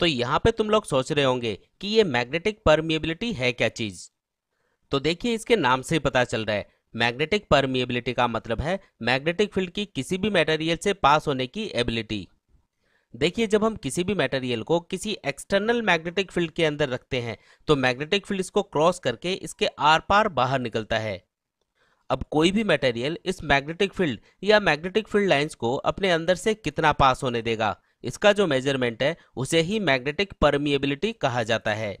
तो यहाँ पे तुम लोग सोच रहे होंगे कि ये मैग्नेटिक परमिएबिलिटी है क्या चीज़ तो देखिए इसके नाम से ही पता चल रहा है मैग्नेटिक परमिएबिलिटी का मतलब है मैग्नेटिक फील्ड की किसी भी मेटेरियल से पास होने की एबिलिटी देखिए जब हम किसी भी मटेरियल को किसी एक्सटर्नल मैग्नेटिक फील्ड के अंदर रखते हैं तो मैग्नेटिक फील्ड इसको क्रॉस करके इसके आर पार बाहर निकलता है अब कोई भी मटेरियल इस मैग्नेटिक फील्ड या मैग्नेटिक फील्ड लाइंस को अपने अंदर से कितना पास होने देगा इसका जो मेजरमेंट है उसे ही मैग्नेटिक परमिएबिलिटी कहा जाता है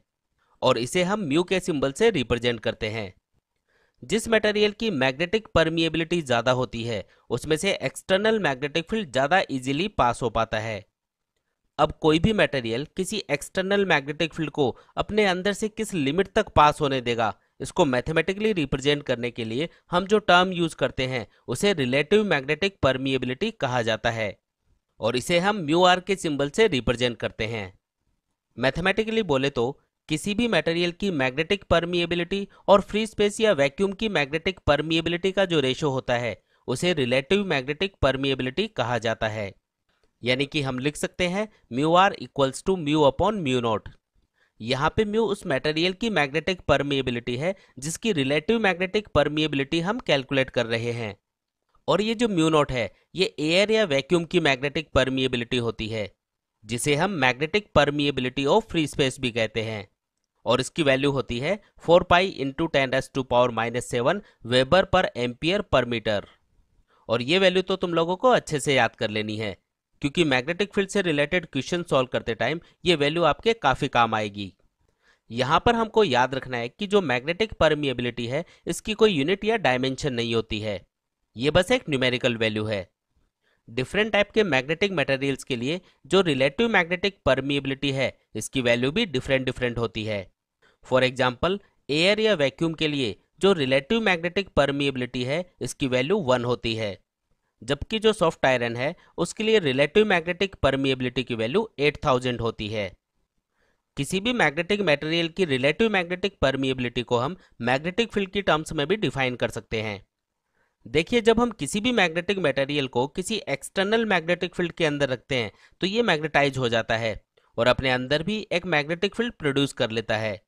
और इसे हम म्यू के सिंबल से रिप्रेजेंट करते हैं जिस मटेरियल की मैग्नेटिक परमिएबिलिटी ज़्यादा होती है उसमें से एक्सटर्नल मैग्नेटिक फील्ड ज़्यादा इजीली पास हो पाता है अब कोई भी मटेरियल किसी एक्सटर्नल मैग्नेटिक फील्ड को अपने अंदर से किस लिमिट तक पास होने देगा इसको मैथमेटिकली रिप्रेजेंट करने के लिए हम जो टर्म यूज करते हैं उसे रिलेटिव मैग्नेटिक परमिएबिलिटी कहा जाता है और इसे हम म्यू आर के सिंबल से रिप्रेजेंट करते हैं मैथमेटिकली बोले तो किसी भी मटेरियल की मैग्नेटिक परमिएबिलिटी और फ्री स्पेस या वैक्यूम की मैग्नेटिक परमिएबिलिटी का जो रेशो होता है उसे रिलेटिव मैग्नेटिक परमिएबिलिटी कहा जाता है यानी कि हम लिख सकते हैं mu R equals to mu upon mu naught यहाँ पे म्यू उस मटेरियल की मैग्नेटिक परमिएबिलिटी है जिसकी रिलेटिव मैग्नेटिक परमिएबिलिटी हम कैलकुलेट कर रहे हैं और ये जो म्यू नोट है ये एयर या वैक्यूम की मैग्नेटिक परमिएबिलिटी होती है जिसे हम magnetic permeability of free space भी कहते हैं और इसकी वैल्यू होती है फोर पाई इंटू टेन एस to power minus seven weber per ampere per metre और ये वैल्यू तो तुम लोगों को अच्छे से याद कर लेनी है क्योंकि मैग्नेटिक फील्ड से रिलेटेड क्वेश्चन सॉल्व करते टाइम ये वैल्यू आपके काफ़ी काम आएगी यहाँ पर हमको याद रखना है कि जो मैग्नेटिक परमिएबिलिटी है इसकी कोई यूनिट या डायमेंशन नहीं होती है ये बस एक न्यूमेरिकल वैल्यू है डिफरेंट टाइप के मैग्नेटिक मटेरियल्स के लिए जो रिलेटिव मैग्नेटिक परमिएबिलिटी है इसकी वैल्यू भी डिफरेंट डिफरेंट होती है फॉर एग्जाम्पल एयर या वैक्यूम के लिए जो रिलेटिव मैग्नेटिक परमिएबिलिटी है इसकी वैल्यू वन होती है जबकि जो सॉफ्ट आयरन है उसके लिए रिलेटिव मैग्नेटिक परमिएबिलिटी की वैल्यू एट थाउजेंड होती है किसी भी मैग्नेटिक मटेरियल की रिलेटिव मैग्नेटिक परमिएबिलिटी को हम मैग्नेटिक फील्ड की टर्म्स में भी डिफाइन कर सकते हैं देखिए जब हम किसी भी मैग्नेटिक मटेरियल को किसी एक्सटर्नल मैग्नेटिक फील्ड के अंदर रखते हैं तो ये मैग्नेटाइज हो जाता है और अपने अंदर भी एक मैग्नेटिक फील्ड प्रोड्यूस कर लेता है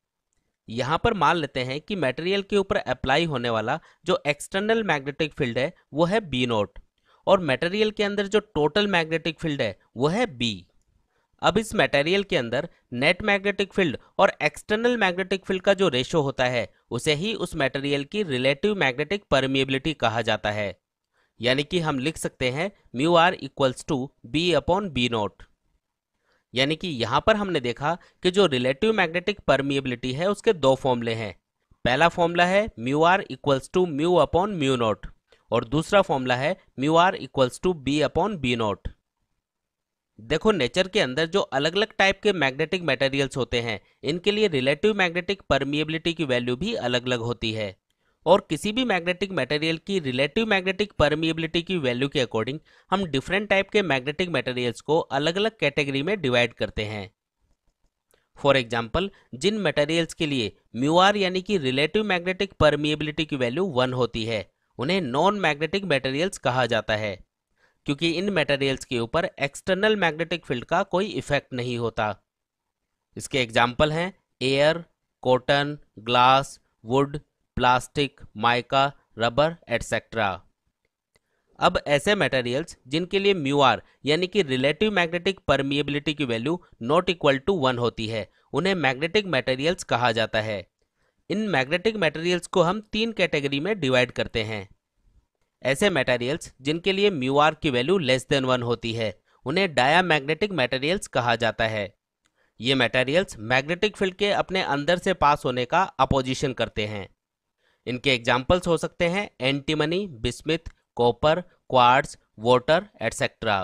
यहाँ पर मान लेते हैं कि मटेरियल के ऊपर अप्लाई होने वाला जो एक्सटर्नल मैग्नेटिक फील्ड है वो है बी नोट और मटेरियल के अंदर जो टोटल मैग्नेटिक फील्ड है वो है बी अब इस मटेरियल के अंदर नेट मैग्नेटिक फील्ड और एक्सटर्नल मैग्नेटिक फील्ड का जो रेशो होता है उसे ही उस मटेरियल की रिलेटिव मैग्नेटिक परमिएबिलिटी कहा जाता है यानी कि हम लिख सकते हैं mu R equals to B upon B naught यानी कि यहाँ पर हमने देखा कि जो रिलेटिव मैग्नेटिक परमिएबिलिटी है उसके दो फॉर्मूले हैं पहला फॉर्मूला है mu R equals to mu upon mu naught और दूसरा फॉर्मूला है mu R equals to B upon B naught देखो नेचर के अंदर जो अलग अलग टाइप के मैग्नेटिक मटेरियल्स होते हैं इनके लिए रिलेटिव मैग्नेटिक परमिएबिलिटी की वैल्यू भी अलग अलग होती है और किसी भी मैग्नेटिक मटेरियल की रिलेटिव मैग्नेटिक परमिएबिलिटी की वैल्यू के अकॉर्डिंग हम डिफरेंट टाइप के मैग्नेटिक मटेरियल्स को अलग अलग कैटेगरी में डिवाइड करते हैं फॉर एग्जाम्पल जिन मटेरियल्स के लिए म्यूआर यानी कि रिलेटिव मैग्नेटिक परमिएबिलिटी की वैल्यू वन होती है उन्हें नॉन मैग्नेटिक मटेरियल्स कहा जाता है क्योंकि इन मटेरियल्स के ऊपर एक्सटर्नल मैग्नेटिक फील्ड का कोई इफेक्ट नहीं होता इसके एग्जाम्पल हैं air cotton glass wood plastic mica rubber etcetera अब ऐसे मटेरियल्स जिनके लिए म्यूआर यानी कि रिलेटिव मैग्नेटिक परमिएबिलिटी की value not equal to one होती है उन्हें मैग्नेटिक मटेरियल्स कहा जाता है इन मैग्नेटिक मटेरियल्स को हम तीन कैटेगरी में डिवाइड करते हैं ऐसे मेटेरियल्स जिनके लिए म्यू आर की वैल्यू लेस देन वन होती है उन्हें डाया मैग्नेटिक मेटेरियल्स कहा जाता है ये मेटेरियल्स मैग्नेटिक फील्ड के अपने अंदर से पास होने का अपोजिशन करते हैं इनके एग्जाम्पल्स हो सकते हैं antimony bismuth copper quartz water etcetera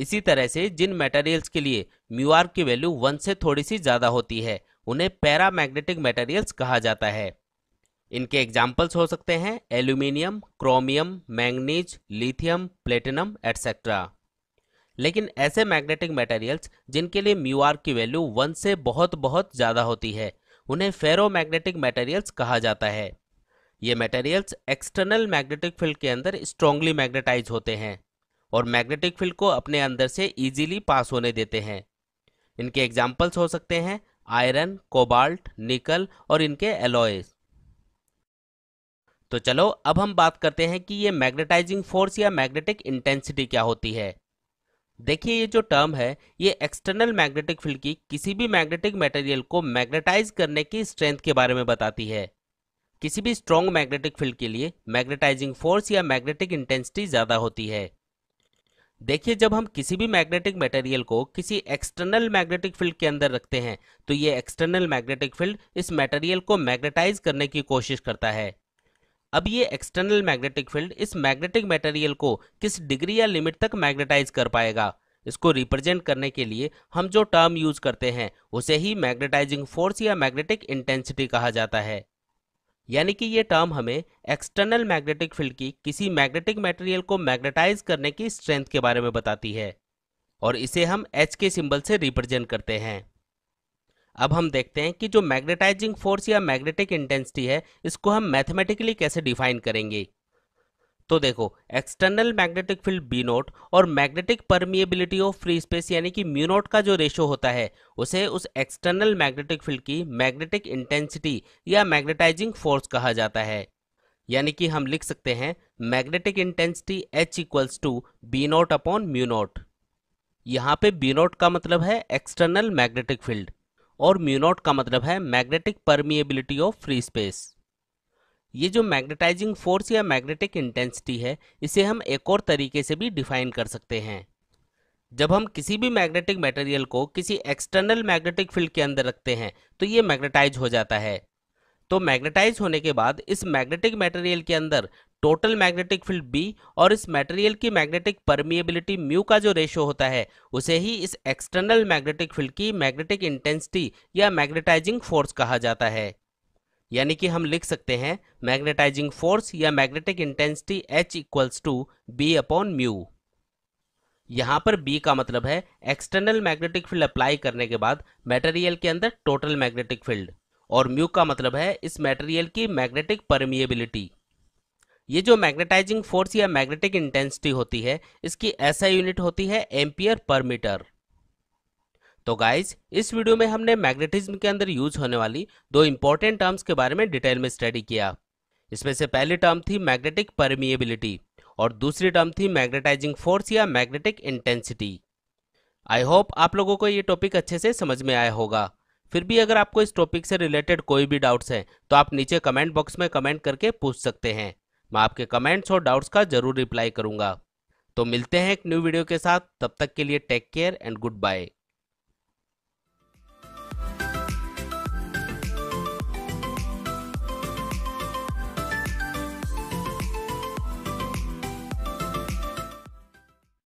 इसी तरह से जिन मेटेरियल्स के लिए म्यूआर की वैल्यू वन से थोड़ी सी ज़्यादा होती है उन्हें पैरा मैग्नेटिक मेटेरियल्स कहा जाता है इनके एग्जाम्पल्स हो सकते हैं aluminium chromium manganese lithium platinum etcetera लेकिन ऐसे मैग्नेटिक मटेरियल्स जिनके लिए म्यूआर की वैल्यू वन से बहुत बहुत ज़्यादा होती है उन्हें फेरोमैग्नेटिक मटेरियल्स कहा जाता है ये मटेरियल्स एक्सटर्नल मैग्नेटिक फील्ड के अंदर स्ट्रांगली मैग्नेटाइज होते हैं और मैग्नेटिक फील्ड को अपने अंदर से इजीली पास होने देते हैं इनके एग्जाम्पल्स हो सकते हैं आयरन कोबाल्ट निकल और इनके एलॉयस तो चलो अब हम बात करते हैं कि ये मैग्नेटाइजिंग फोर्स या मैग्नेटिक इंटेंसिटी क्या होती है देखिए ये जो टर्म है ये एक्सटर्नल मैग्नेटिक फील्ड की किसी भी मैग्नेटिक मटेरियल को मैग्नेटाइज करने की स्ट्रेंथ के बारे में बताती है किसी भी स्ट्रॉन्ग मैग्नेटिक फील्ड के लिए मैग्नेटाइजिंग फोर्स या मैग्नेटिक इंटेंसिटी ज़्यादा होती है देखिए जब हम किसी भी मैग्नेटिक मटेरियल को किसी एक्सटर्नल मैग्नेटिक फील्ड के अंदर रखते हैं तो ये एक्सटर्नल मैग्नेटिक फील्ड इस मटेरियल को मैग्नेटाइज करने की कोशिश करता है अब ये एक्सटर्नल मैग्नेटिक फील्ड इस मैग्नेटिक मटेरियल को किस डिग्री या लिमिट तक मैग्नेटाइज कर पाएगा इसको रिप्रेजेंट करने के लिए हम जो टर्म यूज करते हैं उसे ही मैग्नेटाइजिंग फोर्स या मैग्नेटिक इंटेंसिटी कहा जाता है यानी कि ये टर्म हमें एक्सटर्नल मैग्नेटिक फील्ड की किसी मैग्नेटिक मटेरियल को मैग्नेटाइज करने की स्ट्रेंथ के बारे में बताती है और इसे हम एच के सिंबल से रिप्रेजेंट करते हैं अब हम देखते हैं कि जो मैग्नेटाइजिंग फोर्स या मैग्नेटिक इंटेंसिटी है इसको हम मैथमेटिकली कैसे डिफाइन करेंगे तो देखो external magnetic field B naught और magnetic permeability of free space यानी कि म्यू नोट का जो रेशो होता है उसे उस एक्सटर्नल मैग्नेटिक फील्ड की मैग्नेटिक इंटेंसिटी या मैग्नेटाइजिंग फोर्स कहा जाता है यानी कि हम लिख सकते हैं magnetic intensity H equals to B naught upon mu naught यहाँ पे बी नोट का मतलब है एक्सटर्नल मैग्नेटिक फील्ड और म्यूनोट का मतलब है magnetic permeability of free space ये जो मैग्नेटाइजिंग फोर्स या मैग्नेटिक इंटेंसिटी है इसे हम एक और तरीके से भी डिफाइन कर सकते हैं जब हम किसी भी मैग्नेटिक मटेरियल को किसी एक्सटर्नल मैग्नेटिक फील्ड के अंदर रखते हैं तो ये मैग्नेटाइज हो जाता है तो मैग्नेटाइज होने के बाद इस मैग्नेटिक मटेरियल के अंदर टोटल मैग्नेटिक फील्ड बी और इस मटेरियल की मैग्नेटिक परमिएबिलिटी म्यू का जो रेशियो होता है उसे ही इस एक्सटर्नल मैग्नेटिक फील्ड की मैग्नेटिक इंटेंसिटी या मैग्नेटाइजिंग फोर्स कहा जाता है यानी कि हम लिख सकते हैं मैग्नेटाइजिंग फोर्स या magnetic intensity H equals to B upon mu यहां पर बी का मतलब है एक्सटर्नल मैग्नेटिक फील्ड अप्लाई करने के बाद मटेरियल के अंदर टोटल मैग्नेटिक फील्ड और म्यू का मतलब है इस मटेरियल की मैग्नेटिक परमिएबिलिटी ये जो मैग्नेटाइजिंग फोर्स या मैग्नेटिक इंटेंसिटी होती है इसकी ऐसा यूनिट होती है एम्पियर पर मीटर तो गाइज इस वीडियो में हमने मैग्नेटिज्म के अंदर यूज होने वाली दो इंपॉर्टेंट टर्म्स के बारे में डिटेल में स्टडी किया इसमें से पहली टर्म थी मैग्नेटिक परमिएबिलिटी और दूसरी टर्म थी मैग्नेटाइजिंग फोर्स या मैग्नेटिक इंटेंसिटी आई होप आप लोगों को ये टॉपिक अच्छे से समझ में आया होगा फिर भी अगर आपको इस टॉपिक से रिलेटेड कोई भी डाउट्स हैं तो आप नीचे कमेंट बॉक्स में कमेंट करके पूछ सकते हैं मैं आपके कमेंट्स और डाउट्स का जरूर रिप्लाई करूंगा तो मिलते हैं एक न्यू वीडियो के साथ तब तक के लिए take care and good bye